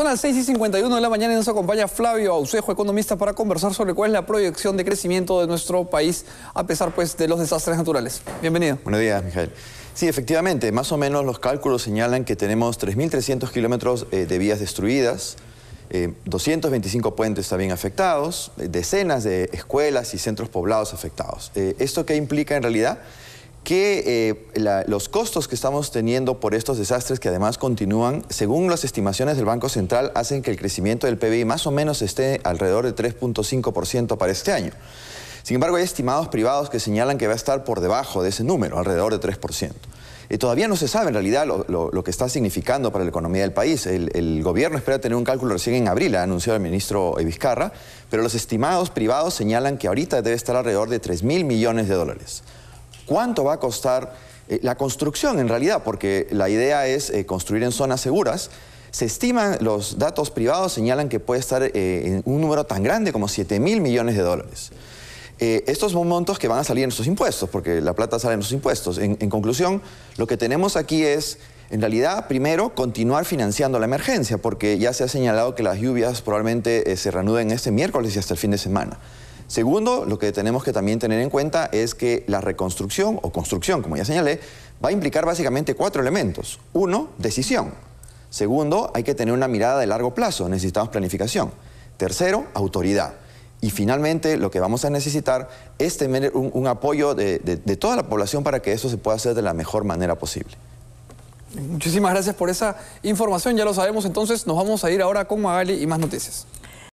Son las 6 y 51 de la mañana y nos acompaña Flavio Ausejo, economista, para conversar sobre cuál es la proyección de crecimiento de nuestro país a pesar pues, de los desastres naturales. Bienvenido. Buenos días, Miguel. Sí, efectivamente, más o menos los cálculos señalan que tenemos 3.300 kilómetros eh, de vías destruidas, 225 eh, puentes también afectados, eh, decenas de escuelas y centros poblados afectados. ¿Esto qué implica en realidad? que eh, los costos que estamos teniendo por estos desastres que además continúan, según las estimaciones del Banco Central, hacen que el crecimiento del PBI más o menos esté alrededor de 3.5% para este año. Sin embargo, hay estimados privados que señalan que va a estar por debajo de ese número, alrededor de 3%. Y todavía no se sabe en realidad lo, que está significando para la economía del país. El, el, gobierno espera tener un cálculo recién en abril, ha anunciado el ministro Vizcarra, pero los estimados privados señalan que ahorita debe estar alrededor de 3 mil millones de dólares cuánto va a costar eh, la construcción en realidad, porque la idea es eh, construir en zonas seguras. Se estiman, los datos privados señalan que puede estar eh, en un número tan grande como 7 mil millones de dólares. estos son montos que van a salir en sus impuestos, porque la plata sale en sus impuestos. En, en conclusión, lo que tenemos aquí es, en realidad, primero, continuar financiando la emergencia, porque ya se ha señalado que las lluvias probablemente se reanuden este miércoles y hasta el fin de semana. Segundo, lo que tenemos que también tener en cuenta es que la reconstrucción o construcción, como ya señalé, va a implicar básicamente cuatro elementos. Uno, decisión. Segundo, hay que tener una mirada de largo plazo, necesitamos planificación. Tercero, autoridad. Y finalmente, lo que vamos a necesitar es tener un, apoyo de, de toda la población para que eso se pueda hacer de la mejor manera posible. Muchísimas gracias por esa información, ya lo sabemos, entonces nos vamos a ir ahora con Magali y más noticias.